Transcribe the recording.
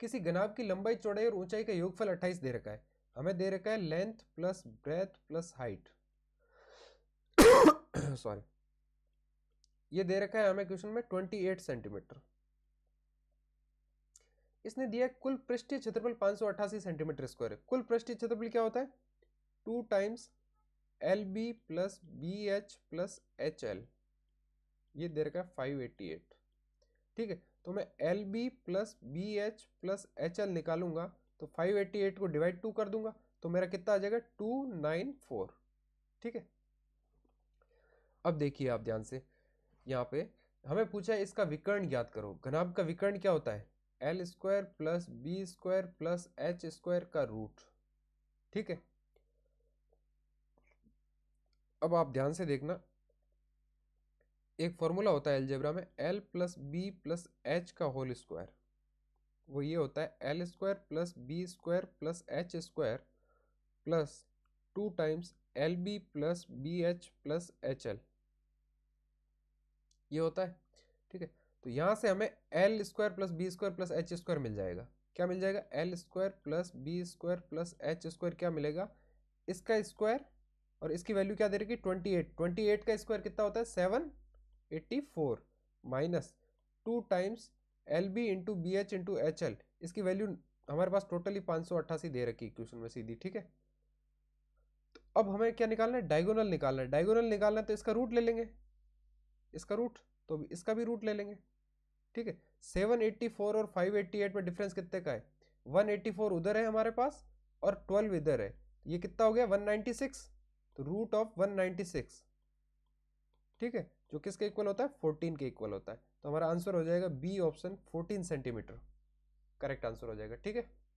किसी गनाब की लंबाई चौड़ाई और ऊंचाई का योगफल 28 दे रखा है हमें दे रखा है length plus breadth plus height sorry ये दे रखा है हमें क्वेश्चन में 28 सेंटीमीटर इसने दिया कुल पृष्ठीय क्षेत्रफल अट्ठासी सेंटीमीटर स्क्वायर है कुल पृष्ठीय क्षेत्रफल क्या होता है two times L B plus B H plus H L ये दे रखा है फाइव एट्टी एट ठीक है तो मैं L B plus B H plus H L निकालूंगा तो फाइव एट्टी एट को डिवाइड टू कर दूंगा तो मेरा कितना आ जाएगा टू नाइन फोर ठीक है अब देखिए आप ध्यान से यहाँ पे हमें पूछा है इसका विकर्ण याद करो घनाभ का विकर्ण क्या होता है L square plus B square plus H square का रूट ठीक है अब आप ध्यान से देखना एक फॉर्मूला होता है एलजेब्रा में L plus B plus H का होल स्क्वायर वो ये होता है L square plus B square plus H square plus two times L B plus B H plus H L ये होता है ठीक है तो यहाँ से हमें L square plus B square plus H square मिल जाएगा क्या मिल जाएगा L square plus B square plus H square क्या मिलेगा इसका स्क्वायर और इसकी वैल्यू क्या दे रही है ट्वेंटी एट ट्वेंटी एट का स्क्वायर कितना होता है seven 84 minus two times L B into B H into H L इसकी वैल्यू हमारे पास टोटली पाँच सौ अट्ठासी दे रखी क्वेश्चन में सीधी ठीक है तो अब हमें क्या निकालना है डायगोनल निकालना है डायगोनल निकालना है तो इसका रूट ले लेंगे इसका रूट तो इसका भी रूट ले लेंगे ठीक है सेवन एट्टी फोर और फाइव एट्टी एट में डिफरेंस कितने का है वन एट्टी फोर उधर है हमारे पास और ट्वेल्व इधर है ये कितना हो गया वन नाइन्टी सिक्स तो root of one ninety six ठीक है जो किसके इक्वल होता है फोर्टीन के इक्वल होता है तो हमारा आंसर हो जाएगा B option fourteen centimetre correct answer हो जाएगा ठीक है